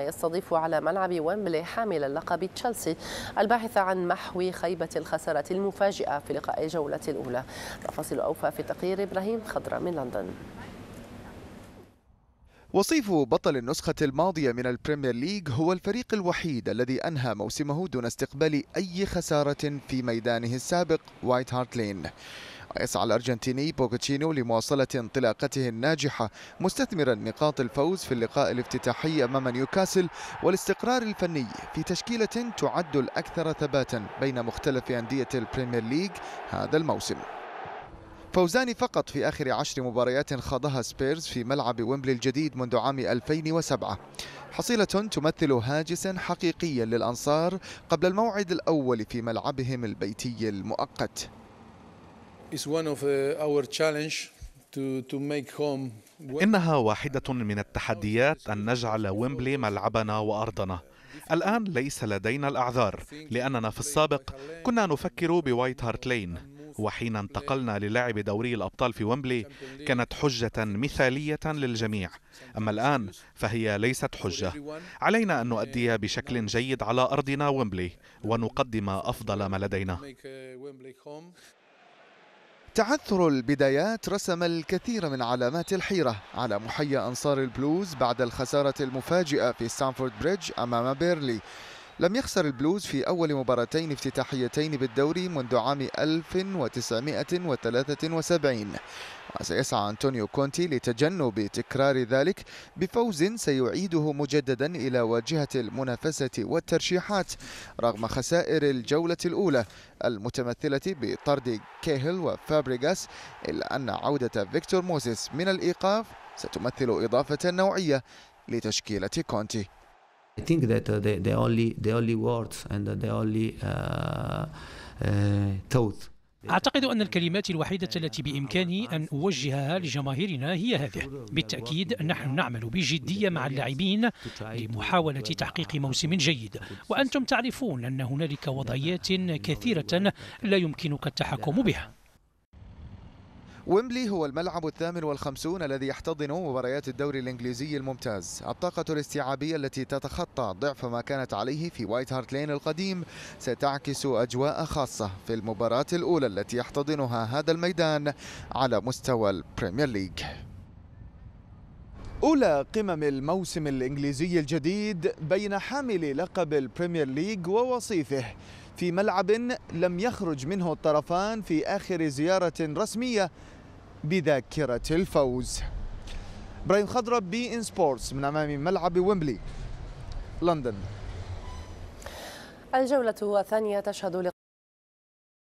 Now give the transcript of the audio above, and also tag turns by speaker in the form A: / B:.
A: يستضيف على ملعب ويمبلي حامل اللقب تشيلسي الباحث عن محو خيبة الخسارة المفاجئة في لقاء الجولة الأولى تفاصيل أوفى في تقرير إبراهيم خضرة من لندن وصيف بطل النسخة الماضية من البريمير ليج هو الفريق الوحيد الذي أنهى موسمه دون استقبال أي خسارة في ميدانه السابق وايت هارت لين يسعى الأرجنتيني بوكتشينو لمواصلة انطلاقته الناجحة مستثمرا نقاط الفوز في اللقاء الافتتاحي أمام نيوكاسل والاستقرار الفني في تشكيلة تعد الأكثر ثباتا بين مختلف أندية البريمير ليج هذا الموسم فوزان فقط في آخر عشر مباريات خاضها سبيرز في ملعب ويمبلي الجديد منذ عام 2007 حصيلة تمثل هاجسا حقيقيا للأنصار قبل الموعد الأول في ملعبهم البيتي المؤقت
B: Uh, إنها واحدة من التحديات أن نجعل ويمبلي ملعبنا وأرضنا الآن ليس لدينا الأعذار لأننا في السابق كنا نفكر بوايت هارت لين وحين انتقلنا للعب دوري الأبطال في ويمبلي كانت حجة مثالية للجميع أما الآن فهي ليست حجة علينا أن نؤدي بشكل جيد على أرضنا ويمبلي ونقدم أفضل ما لدينا uh,
A: تعثر البدايات رسم الكثير من علامات الحيرة على محيى أنصار البلوز بعد الخسارة المفاجئة في ستانفورد بريدج أمام بيرلي لم يخسر البلوز في أول مباراتين افتتاحيتين بالدوري منذ عام 1973 وسيسعى أنطونيو كونتي لتجنب تكرار ذلك بفوز سيعيده مجددا إلى واجهة المنافسة والترشيحات رغم خسائر الجولة الأولى المتمثلة بطرد كيهل وفابريغاس إلا أن عودة فيكتور موسيس من الإيقاف ستمثل إضافة نوعية لتشكيلة كونتي I think that uh, the, the only the only words and uh, the only uh, uh, thought
B: أعتقد أن الكلمات الوحيدة التي بإمكاني أن أوجهها لجماهيرنا هي هذه بالتأكيد نحن نعمل بجدية مع اللاعبين لمحاولة تحقيق موسم جيد وأنتم تعرفون أن هنالك وضعيات كثيرة لا يمكنك التحكم بها
A: ويمبلي هو الملعب الثامن والخمسون الذي يحتضن مباريات الدوري الإنجليزي الممتاز الطاقة الاستيعابية التي تتخطى ضعف ما كانت عليه في وايت هارت لين القديم ستعكس أجواء خاصة في المباراة الأولى التي يحتضنها هذا الميدان على مستوى البريمير ليج أولى قمم الموسم الإنجليزي الجديد بين حاملي لقب البريمير ليج ووصيفه في ملعب لم يخرج منه الطرفان في آخر زيارة رسمية بذاكرة الفوز إبراهيم خضرة بي إن سبورتس من أمام ملعب ويمبلي لندن الجولة الثانية تشهد